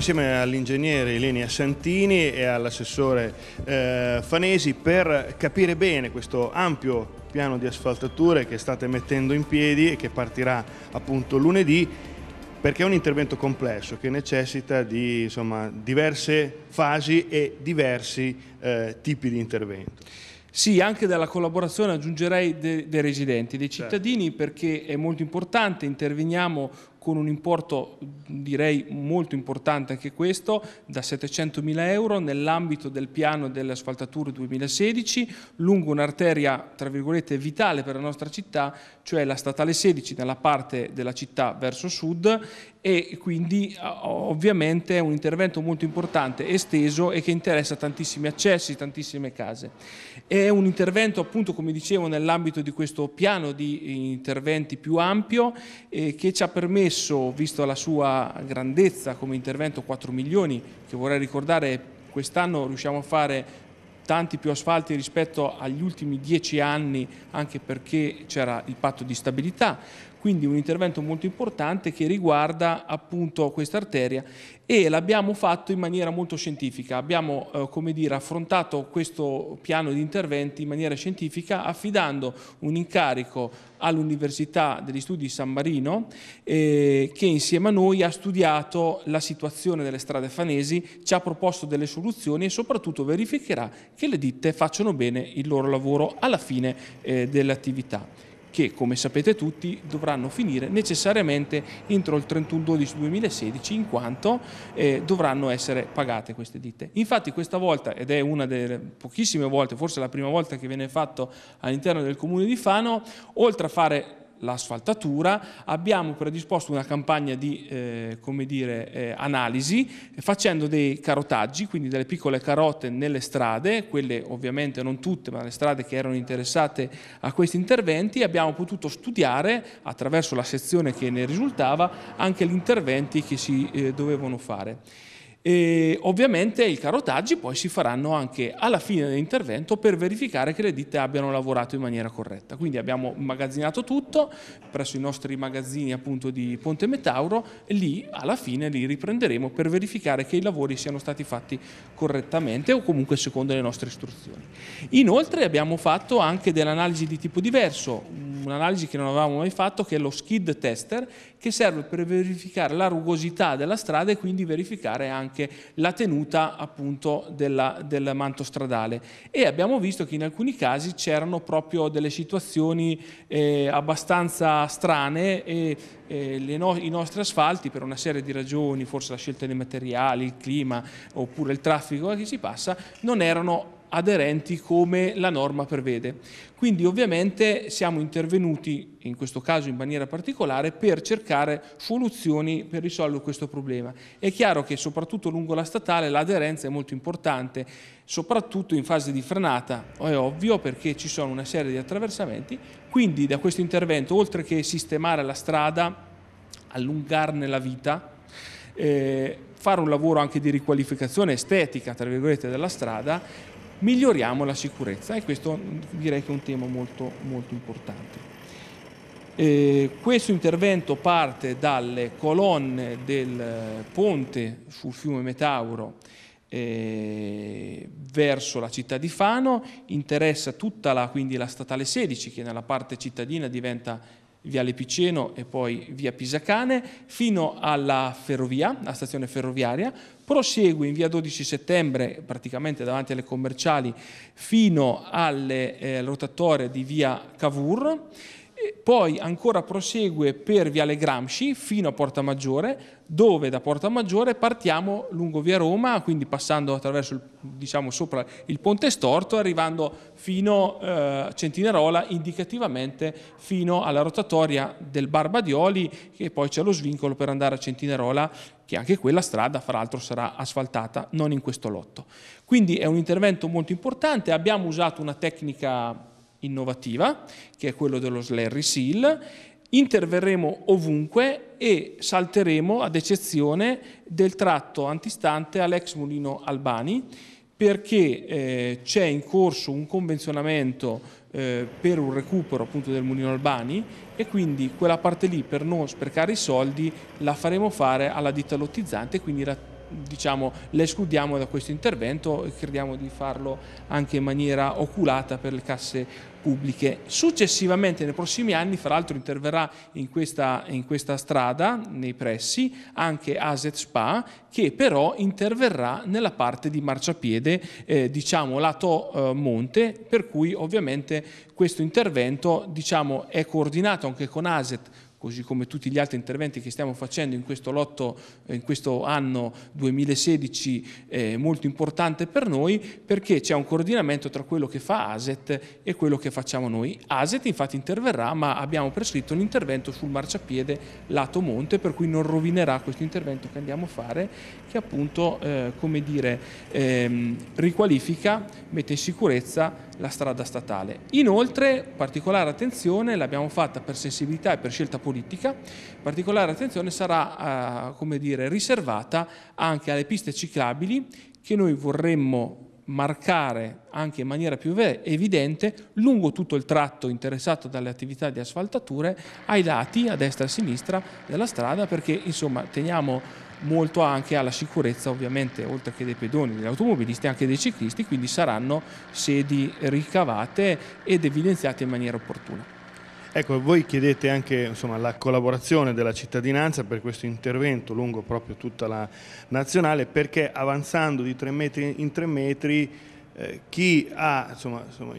Siamo insieme all'ingegnere Elenia Santini e all'assessore eh, Fanesi per capire bene questo ampio piano di asfaltature che state mettendo in piedi e che partirà appunto lunedì perché è un intervento complesso che necessita di insomma, diverse fasi e diversi eh, tipi di intervento. Sì, anche dalla collaborazione aggiungerei dei, dei residenti, dei cittadini certo. perché è molto importante, interveniamo con un importo direi molto importante anche questo, da 700 mila euro nell'ambito del piano delle asfaltature 2016, lungo un'arteria tra virgolette vitale per la nostra città, cioè la statale 16 nella parte della città verso sud e quindi ovviamente è un intervento molto importante, esteso e che interessa tantissimi accessi, tantissime case. È un intervento appunto come dicevo nell'ambito di questo piano di interventi più ampio eh, che ci ha permesso, visto la sua grandezza come intervento 4 milioni, che vorrei ricordare quest'anno riusciamo a fare tanti più asfalti rispetto agli ultimi dieci anni anche perché c'era il patto di stabilità quindi un intervento molto importante che riguarda appunto questa arteria e l'abbiamo fatto in maniera molto scientifica, abbiamo eh, come dire, affrontato questo piano di interventi in maniera scientifica affidando un incarico all'Università degli Studi di San Marino eh, che insieme a noi ha studiato la situazione delle strade fanesi, ci ha proposto delle soluzioni e soprattutto verificherà che le ditte facciano bene il loro lavoro alla fine eh, dell'attività che come sapete tutti dovranno finire necessariamente entro il 31-12-2016 in quanto eh, dovranno essere pagate queste ditte. Infatti questa volta, ed è una delle pochissime volte, forse la prima volta che viene fatto all'interno del comune di Fano, oltre a fare l'asfaltatura, abbiamo predisposto una campagna di eh, dire, eh, analisi facendo dei carotaggi, quindi delle piccole carote nelle strade, quelle ovviamente non tutte, ma le strade che erano interessate a questi interventi, abbiamo potuto studiare attraverso la sezione che ne risultava anche gli interventi che si eh, dovevano fare. E ovviamente i carotaggi poi si faranno anche alla fine dell'intervento per verificare che le ditte abbiano lavorato in maniera corretta. Quindi abbiamo immagazzinato tutto presso i nostri magazzini appunto di Ponte Metauro e lì alla fine li riprenderemo per verificare che i lavori siano stati fatti correttamente o comunque secondo le nostre istruzioni. Inoltre abbiamo fatto anche dell'analisi di tipo diverso, un'analisi che non avevamo mai fatto che è lo skid tester che serve per verificare la rugosità della strada e quindi verificare anche la tenuta appunto della, del manto stradale. E abbiamo visto che in alcuni casi c'erano proprio delle situazioni eh, abbastanza strane e eh, no i nostri asfalti per una serie di ragioni, forse la scelta dei materiali, il clima oppure il traffico che si passa, non erano aderenti come la norma prevede. Quindi ovviamente siamo intervenuti, in questo caso in maniera particolare, per cercare soluzioni per risolvere questo problema. È chiaro che soprattutto lungo la statale l'aderenza è molto importante, soprattutto in fase di frenata, è ovvio perché ci sono una serie di attraversamenti, quindi da questo intervento oltre che sistemare la strada, allungarne la vita, eh, fare un lavoro anche di riqualificazione estetica, tra virgolette, della strada, miglioriamo la sicurezza e questo direi che è un tema molto, molto importante. Eh, questo intervento parte dalle colonne del ponte sul fiume Metauro eh, verso la città di Fano, interessa tutta la, quindi la statale 16 che nella parte cittadina diventa Viale Piceno e poi via Pisacane, fino alla ferrovia, alla stazione ferroviaria, prosegue in via 12 settembre, praticamente davanti alle commerciali, fino alle eh, rotatorie di via Cavour e poi ancora prosegue per Viale Gramsci fino a Porta Maggiore, dove da Porta Maggiore partiamo lungo via Roma, quindi passando attraverso, diciamo, sopra il ponte storto, arrivando fino a eh, Centinerola, indicativamente fino alla rotatoria del Barbadioli, e poi c'è lo svincolo per andare a Centinerola, che anche quella strada, fra l'altro, sarà asfaltata, non in questo lotto. Quindi è un intervento molto importante, abbiamo usato una tecnica innovativa, che è quello dello Slurry Seal, interverremo ovunque e salteremo ad eccezione del tratto antistante all'ex mulino Albani perché eh, c'è in corso un convenzionamento eh, per un recupero appunto del mulino Albani e quindi quella parte lì per non sprecare i soldi la faremo fare alla ditta lottizzante quindi diciamo, la escludiamo da questo intervento e crediamo di farlo anche in maniera oculata per le casse pubbliche. Successivamente, nei prossimi anni, fra l'altro interverrà in questa, in questa strada, nei pressi, anche Aset Spa, che però interverrà nella parte di marciapiede, eh, diciamo lato eh, monte, per cui ovviamente questo intervento diciamo, è coordinato anche con Aset così come tutti gli altri interventi che stiamo facendo in questo lotto, eh, in questo anno 2016 eh, molto importante per noi, perché c'è un coordinamento tra quello che fa ASET e quello che facciamo noi. ASET infatti interverrà, ma abbiamo prescritto un intervento sul marciapiede lato monte, per cui non rovinerà questo intervento che andiamo a fare, che appunto, eh, come dire, ehm, riqualifica, mette in sicurezza la strada statale. Inoltre, particolare attenzione l'abbiamo fatta per sensibilità e per scelta politica politica, particolare attenzione sarà eh, dire, riservata anche alle piste ciclabili che noi vorremmo marcare anche in maniera più evidente lungo tutto il tratto interessato dalle attività di asfaltature ai lati a destra e a sinistra della strada perché insomma teniamo molto anche alla sicurezza ovviamente oltre che dei pedoni, degli automobilisti anche dei ciclisti quindi saranno sedi ricavate ed evidenziate in maniera opportuna. Ecco, voi chiedete anche insomma, la collaborazione della cittadinanza per questo intervento lungo proprio tutta la nazionale perché avanzando di 3 metri in 3 metri eh, chi ha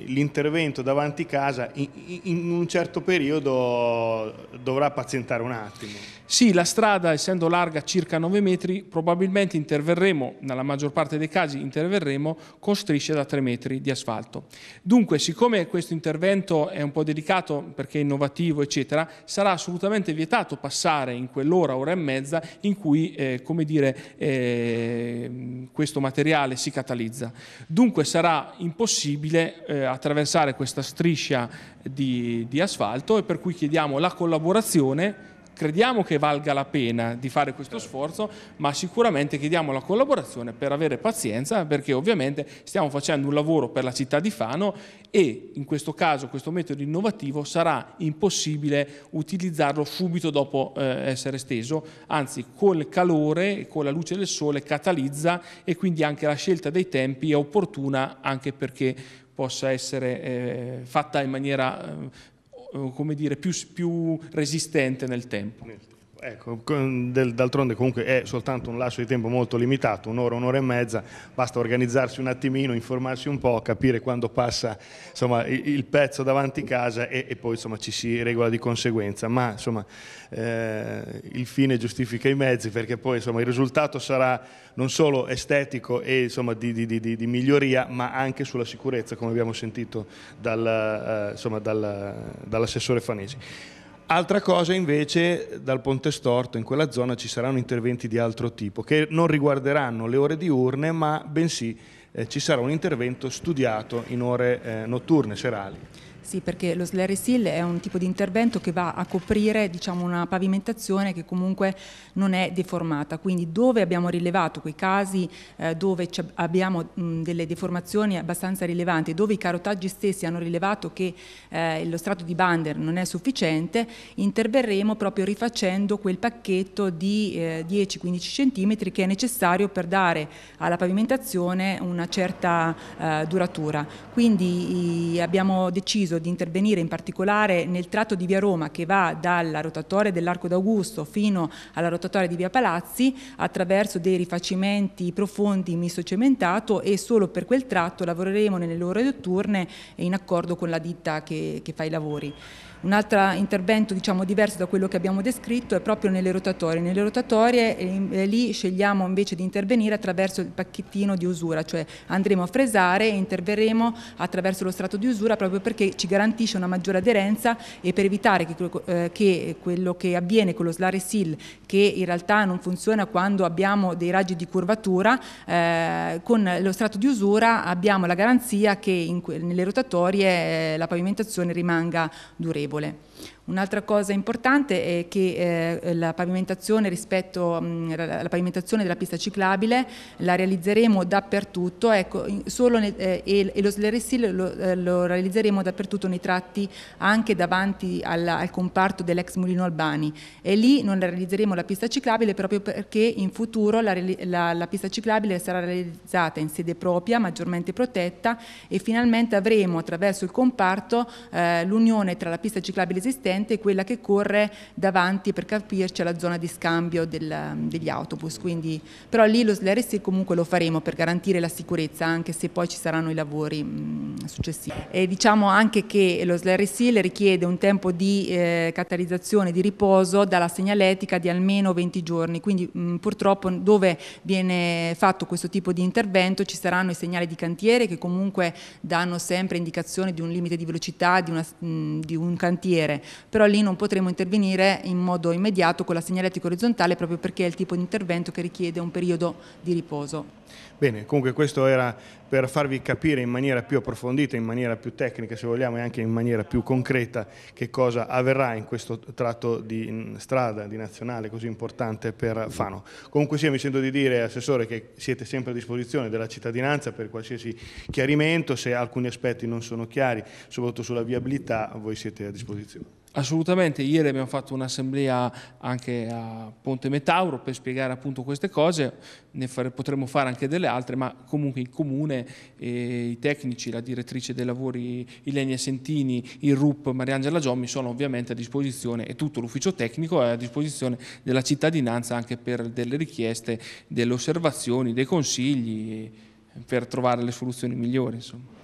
l'intervento davanti casa in, in, un certo periodo dovrà pazientare un attimo. Sì, la strada essendo larga circa 9 metri probabilmente interverremo, nella maggior parte dei casi interverremo con strisce da 3 metri di asfalto. Dunque, siccome questo intervento è un po' delicato perché è innovativo eccetera, sarà assolutamente vietato passare in quell'ora, ora e mezza in cui eh, come dire, eh, questo materiale si catalizza. Dunque sarà impossibile eh, attraversare questa striscia di, di asfalto e per cui chiediamo la collaborazione crediamo che valga la pena di fare questo certo. sforzo, ma sicuramente chiediamo la collaborazione per avere pazienza, perché ovviamente stiamo facendo un lavoro per la città di Fano e in questo caso questo metodo innovativo sarà impossibile utilizzarlo subito dopo eh, essere steso, anzi col calore, e con la luce del sole catalizza e quindi anche la scelta dei tempi è opportuna anche perché possa essere eh, fatta in maniera eh, eh, come dire, più, più resistente nel tempo. Ecco, d'altronde comunque è soltanto un lasso di tempo molto limitato, un'ora, un'ora e mezza, basta organizzarsi un attimino, informarsi un po', capire quando passa insomma, il pezzo davanti casa e, e poi insomma, ci si regola di conseguenza, ma insomma, eh, il fine giustifica i mezzi perché poi il risultato sarà non solo estetico e di, di, di, di, miglioria, ma anche sulla sicurezza, come abbiamo sentito dal, eh, dal, dall'assessore Fanesi. Altra cosa invece dal Ponte Storto, in quella zona ci saranno interventi di altro tipo che non riguarderanno le ore diurne ma bensì eh, ci sarà un intervento studiato in ore eh, notturne, serali. Sì, perché lo slurry seal è un tipo di intervento che va a coprire diciamo, una pavimentazione che comunque non è deformata, quindi dove abbiamo rilevato quei casi eh, dove abbiamo mh, delle deformazioni abbastanza rilevanti, dove i carotaggi stessi hanno rilevato che eh, lo strato di Bander non è sufficiente, interverremo proprio rifacendo quel pacchetto di eh, 10-15 cm che è necessario per dare alla pavimentazione una certa eh, duratura. Quindi abbiamo deciso deciso di intervenire in particolare nel tratto di via Roma che va dalla rotatoria dell'Arco d'Augusto fino alla rotatoria di via Palazzi attraverso dei rifacimenti profondi in misto cementato e solo per quel tratto lavoreremo nelle ore notturne in accordo con la ditta che, che fa i lavori. Un altro intervento diciamo, diverso da quello che abbiamo descritto è proprio nelle rotatorie. Nelle rotatorie ehm, eh, lì scegliamo invece di intervenire attraverso il pacchettino di usura, cioè andremo a fresare e interverremo attraverso lo strato di usura proprio perché ci garantisce una maggiore aderenza e per evitare che, eh, che quello che avviene con lo slare seal, che in realtà non funziona quando abbiamo dei raggi di curvatura, eh, con lo strato di usura abbiamo la garanzia che in, nelle rotatorie eh, la pavimentazione rimanga durevole agevole. Un'altra cosa importante è che eh, la pavimentazione rispetto mh, mm, alla pavimentazione della pista ciclabile la realizzeremo dappertutto ecco, solo nel, eh, e, e, lo sleressile lo, eh, lo, realizzeremo dappertutto nei tratti anche davanti alla, al comparto dell'ex Mulino Albani e lì non realizzeremo la pista ciclabile proprio perché in futuro la, la, la pista ciclabile sarà realizzata in sede propria, maggiormente protetta e finalmente avremo attraverso il comparto eh, l'unione tra la pista ciclabile esistente e quella che corre davanti, per capirci, alla zona di scambio del, ehm, degli autobus. Quindi, però lì lo l'RC comunque lo faremo per garantire la sicurezza, anche se poi ci saranno i lavori mh, mm, successivi. E diciamo anche che lo SLRC le richiede un tempo di eh, catalizzazione, di riposo dalla segnaletica di almeno 20 giorni, quindi mh, mm, purtroppo dove viene fatto questo tipo di intervento ci saranno i segnali di cantiere che comunque danno sempre indicazione di un limite di velocità, di, una, mh, mm, di un cantiere, però lì non potremo intervenire in modo immediato con la segnaletica orizzontale proprio perché è il tipo di intervento che richiede un periodo di riposo. Bene, comunque questo era per farvi capire in maniera più approfondita, in maniera più tecnica se vogliamo e anche in maniera più concreta che cosa avverrà in questo tratto di mm, strada, di nazionale così importante per Fano. Comunque sia mi sento di dire Assessore che siete sempre a disposizione della cittadinanza per qualsiasi chiarimento, se alcuni aspetti non sono chiari, soprattutto sulla viabilità voi siete a disposizione. Assolutamente, ieri abbiamo fatto un'assemblea anche a Ponte Metauro per spiegare appunto queste cose, ne fare, potremmo fare anche delle altre, ma comunque il Comune, eh, i tecnici, la direttrice dei lavori Ilenia Sentini, il RUP Mariangela Giommi sono ovviamente a disposizione e tutto l'ufficio tecnico è a disposizione della cittadinanza anche per delle richieste, delle osservazioni, dei consigli eh, per trovare le soluzioni migliori. Insomma.